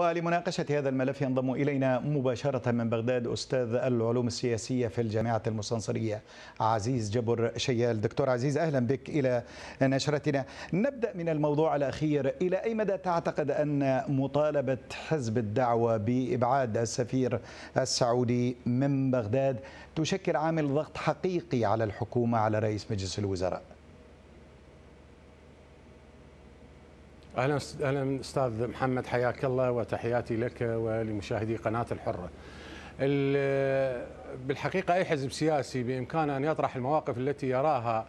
ولمناقشة هذا الملف ينضم إلينا مباشرة من بغداد أستاذ العلوم السياسية في الجامعة المستنصرية عزيز جبر شيال دكتور عزيز أهلا بك إلى نشرتنا نبدأ من الموضوع الأخير إلى أي مدى تعتقد أن مطالبة حزب الدعوة بإبعاد السفير السعودي من بغداد تشكل عامل ضغط حقيقي على الحكومة على رئيس مجلس الوزراء اهلا اهلا استاذ محمد حياك الله وتحياتي لك ولمشاهدي قناه الحره. بالحقيقه اي حزب سياسي بامكانه ان يطرح المواقف التي يراها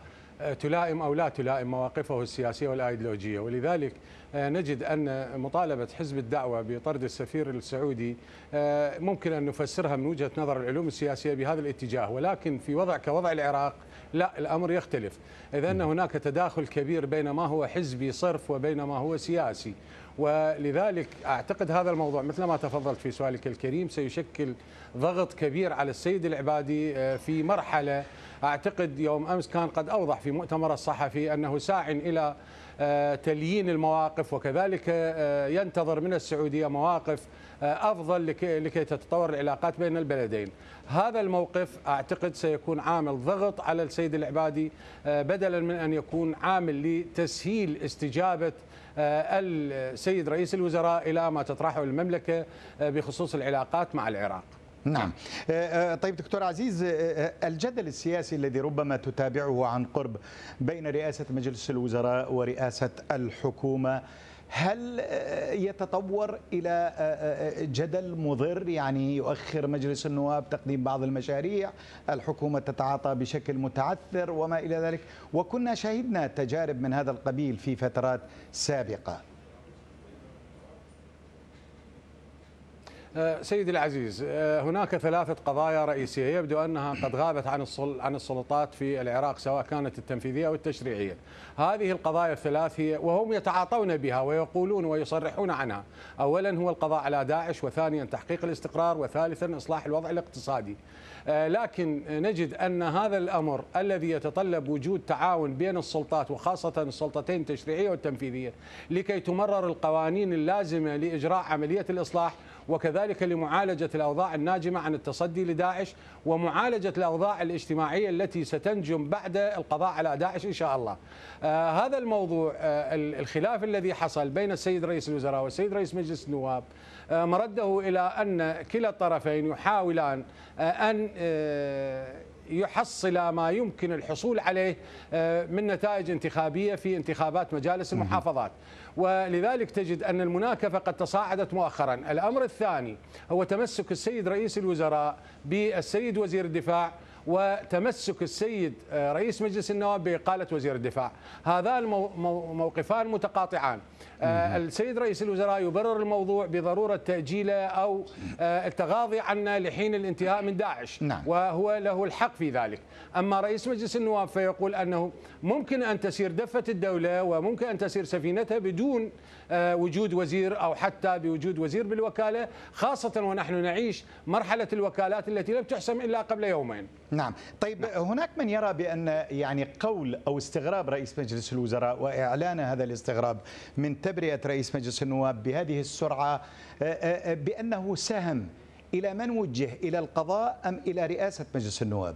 تلائم أو لا تلائم مواقفه السياسية والأيديولوجية ولذلك آه، نجد أن مطالبة حزب الدعوة بطرد السفير السعودي آه، ممكن أن نفسرها من وجهة نظر العلوم السياسية بهذا الاتجاه ولكن في وضع كوضع العراق لا الأمر يختلف إذا هناك تداخل كبير بين ما هو حزبي صرف وبين ما هو سياسي ولذلك أعتقد هذا الموضوع مثل ما تفضلت في سؤالك الكريم سيشكل ضغط كبير على السيد العبادي آه، في مرحلة أعتقد يوم أمس كان قد أوضح في مؤتمر الصحفي أنه ساع إلى آه، تليين المواقف وكذلك آه، ينتظر من السعودية مواقف آه، أفضل لكي تتطور العلاقات بين البلدين هذا الموقف أعتقد سيكون عامل ضغط على السيد العبادي بدلا من أن يكون عامل لتسهيل استجابة السيد رئيس الوزراء إلى ما تطرحه المملكة بخصوص العلاقات مع العراق نعم آه، آه، طيب دكتور عزيز آه، الجدل السياسي الذي ربما تتابعه عن قرب بين رئاسة مجلس الوزراء ورئاسة الحكومة هل يتطور إلى جدل مضر يعني يؤخر مجلس النواب تقديم بعض المشاريع الحكومة تتعاطى بشكل متعثر وما إلى ذلك وكنا شهدنا تجارب من هذا القبيل في فترات سابقة آه، سيدي العزيز آه، هناك ثلاثة قضايا رئيسية يبدو أنها قد غابت عن عن السلطات في العراق سواء كانت التنفيذية أو التشريعية هذه القضايا الثلاث هي وهم يتعاطون بها ويقولون ويصرحون عنها أولا هو القضاء على داعش وثانيا تحقيق الاستقرار وثالثا إصلاح الوضع الاقتصادي آه، لكن نجد أن هذا الأمر الذي يتطلب وجود تعاون بين السلطات وخاصة السلطتين التشريعية والتنفيذية لكي تمرر القوانين اللازمة لإجراء عملية الإصلاح وكذلك لمعالجة الأوضاع الناجمة عن التصدي لداعش ومعالجة الأوضاع الاجتماعية التي ستنجم بعد القضاء على داعش إن شاء الله آه، هذا الموضوع آه، الخلاف الذي حصل بين السيد رئيس الوزراء والسيد رئيس مجلس النواب آه، مرده إلى أن كلا الطرفين يحاولان أن يحصل ما يمكن الحصول عليه آه، من نتائج انتخابية في انتخابات مجالس المحافظات ولذلك تجد أن المناكفة قد تصاعدت مؤخرا الأمر الثاني هو تمسك السيد رئيس الوزراء بالسيد وزير الدفاع وتمسك السيد آه، رئيس مجلس النواب بإقالة وزير الدفاع هذا موقفان متقاطعان آه، السيد رئيس الوزراء يبرر الموضوع بضرورة تأجيله أو آه، التغاضي عنه لحين الانتهاء من داعش نعم. وهو له الحق في ذلك أما رئيس مجلس النواب فيقول أنه ممكن أن تسير دفة الدولة وممكن أن تسير سفينتها بدون وجود وزير أو حتى بوجود وزير بالوكالة خاصة ونحن نعيش مرحلة الوكالات التي لم تحسم إلا قبل يومين نعم طيب نعم. هناك من يرى بأن يعني قول أو استغراب رئيس مجلس الوزراء وإعلان هذا الاستغراب من تبرئة رئيس مجلس النواب بهذه السرعة آه، آه، بأنه ساهم إلى من وجه إلى القضاء أم إلى رئاسة مجلس النواب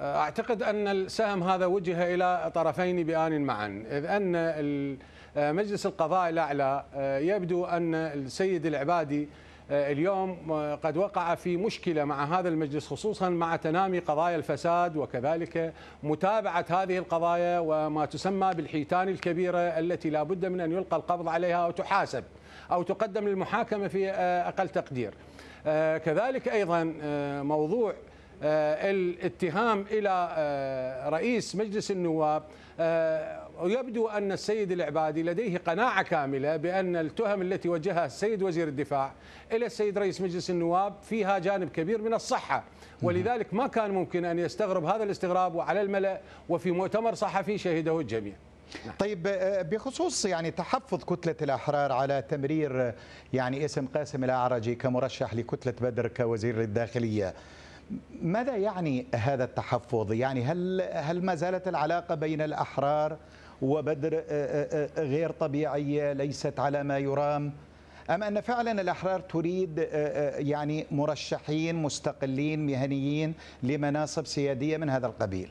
آه، أعتقد أن السهم هذا وجه إلى طرفين بآن معا إذ أن مجلس القضاء الأعلى يبدو أن السيد العبادي آه، اليوم آه، قد وقع في مشكلة مع هذا المجلس خصوصا مع تنامي قضايا الفساد وكذلك متابعة هذه القضايا وما تسمى بالحيتان الكبيرة التي لا بد من أن يلقى القبض عليها وتحاسب أو تقدم للمحاكمة في آه، أقل تقدير كذلك أيضا موضوع الاتهام إلى رئيس مجلس النواب ويبدو أن السيد العبادي لديه قناعة كاملة بأن التهم التي وجهها السيد وزير الدفاع إلى السيد رئيس مجلس النواب فيها جانب كبير من الصحة ولذلك ما كان ممكن أن يستغرب هذا الاستغراب وعلى الملأ وفي مؤتمر صحفي شهده الجميع نعم. طيب آه، بخصوص يعني تحفظ كتلة الأحرار على تمرير آه، يعني اسم قاسم الأعرجي كمرشح لكتلة بدر كوزير الداخلية ماذا يعني هذا التحفظ يعني هل هل ما زالت العلاقه بين الاحرار وبدر آه، آه، آه، غير طبيعيه ليست على ما يرام ام ان فعلا الاحرار تريد يعني مرشحين مستقلين مهنيين لمناصب سياديه من هذا القبيل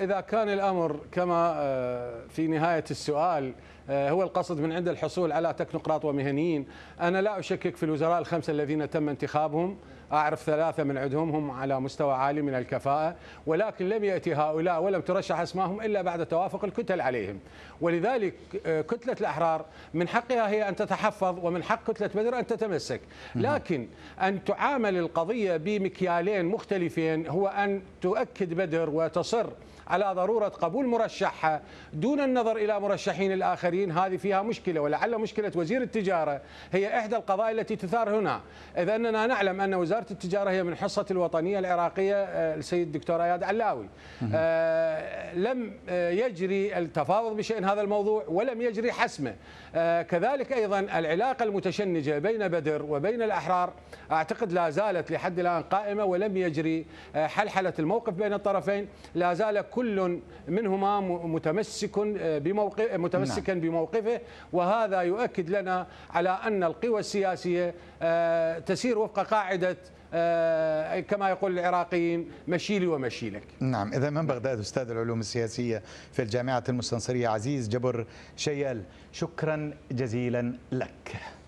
إذا كان الأمر كما آه، في نهاية السؤال آه، هو القصد من عند الحصول على تكنوقراط ومهنيين أنا لا أشكك في الوزراء الخمسة الذين تم انتخابهم أعرف ثلاثة من عندهم هم على مستوى عالي من الكفاءة ولكن لم يأتي هؤلاء ولم ترشح أسمائهم إلا بعد توافق الكتل عليهم ولذلك آه، كتلة الأحرار من حقها هي أن تتحفظ ومن حق كتلة بدر أن تتمسك لكن أن تعامل القضية بمكيالين مختلفين هو أن تؤكد بدر وتصر على ضرورة قبول مرشحها دون النظر إلى مرشحين الآخرين هذه فيها مشكلة ولعل مشكلة وزير التجارة هي إحدى القضايا التي تثار هنا إذ أننا نعلم أن وزارة التجارة هي من حصة الوطنية العراقية آه، السيد الدكتور اياد علاوي آه لم آه، يجري التفاوض بشأن هذا الموضوع ولم يجري حسمه آه كذلك أيضا العلاقة المتشنجة بين بدر وبين الأحرار أعتقد لا زالت لحد الآن قائمة ولم يجري آه، حلحلة الموقف بين الطرفين لا زال كل كل منهما متمسك آه، بموقف آه، متمسكا نعم. بموقفه وهذا يؤكد لنا على أن القوى السياسية آه، تسير وفق قاعدة كما يقول العراقيين مشيلي ومشيلك نعم إذا من بغداد أستاذ العلوم السياسية في الجامعة المستنصرية عزيز جبر شيال شكرا جزيلا لك